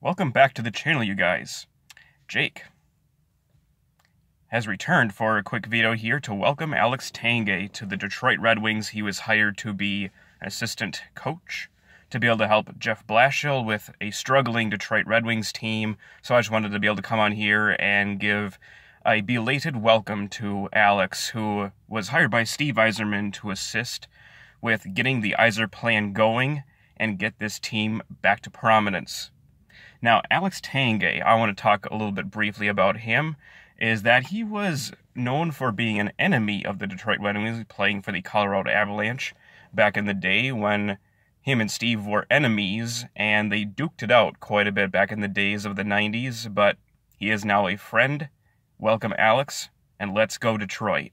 Welcome back to the channel, you guys. Jake has returned for a quick veto here to welcome Alex Tangay to the Detroit Red Wings. He was hired to be an assistant coach to be able to help Jeff Blashill with a struggling Detroit Red Wings team. So I just wanted to be able to come on here and give a belated welcome to Alex, who was hired by Steve Eiserman to assist with getting the Iser plan going and get this team back to prominence. Now, Alex Tange, I want to talk a little bit briefly about him, is that he was known for being an enemy of the Detroit Red Wings, playing for the Colorado Avalanche back in the day when him and Steve were enemies, and they duked it out quite a bit back in the days of the 90s, but he is now a friend. Welcome, Alex, and let's go Detroit.